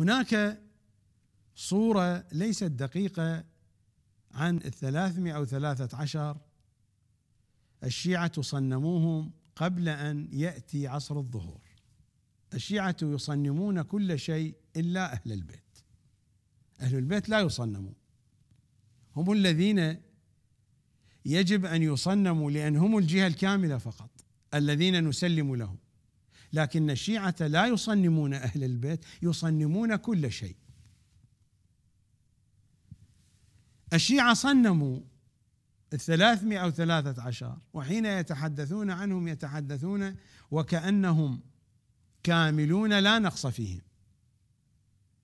هناك صورة ليست دقيقة عن الثلاثمائة أو ثلاثة عشر الشيعة صنموهم قبل أن يأتي عصر الظهور الشيعة يصنمون كل شيء إلا أهل البيت أهل البيت لا يصنمون هم الذين يجب أن يصنموا لأن هم الجهة الكاملة فقط الذين نسلم لهم لكن الشيعة لا يصنمون أهل البيت يصنمون كل شيء الشيعة صنموا الثلاثمائة ثلاثة عشر وحين يتحدثون عنهم يتحدثون وكأنهم كاملون لا نقص فيهم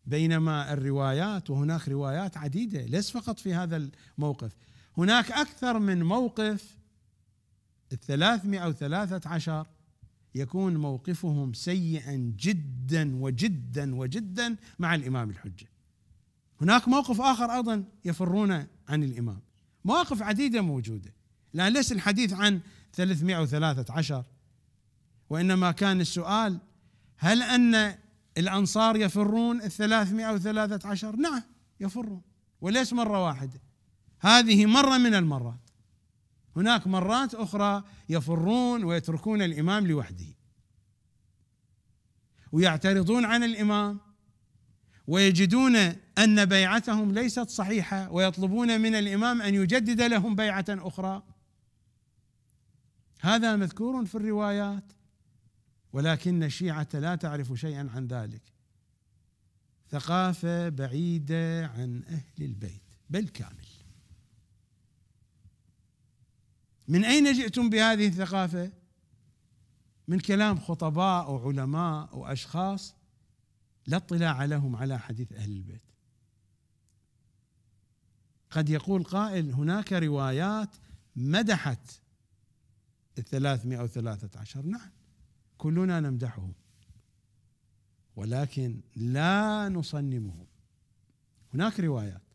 بينما الروايات وهناك روايات عديدة ليس فقط في هذا الموقف هناك أكثر من موقف الثلاثمائة ثلاثة عشر يكون موقفهم سيئا جدا وجدا وجدا مع الامام الحجه. هناك موقف اخر ايضا يفرون عن الامام. مواقف عديده موجوده. لا ليس الحديث عن 313 وانما كان السؤال هل ان الانصار يفرون ال 313 نعم يفرون وليس مره واحده هذه مره من المرات هناك مرات اخرى يفرون ويتركون الامام لوحده ويعترضون عن الامام ويجدون ان بيعتهم ليست صحيحه ويطلبون من الامام ان يجدد لهم بيعه اخرى هذا مذكور في الروايات ولكن الشيعه لا تعرف شيئا عن ذلك ثقافه بعيده عن اهل البيت بل كامل من اين جئتم بهذه الثقافه؟ من كلام خطباء وعلماء واشخاص لا اطلاع لهم على حديث اهل البيت. قد يقول قائل هناك روايات مدحت الثلاثمائة وثلاثة عشر نعم كلنا نمدحهم ولكن لا نصنمه هناك روايات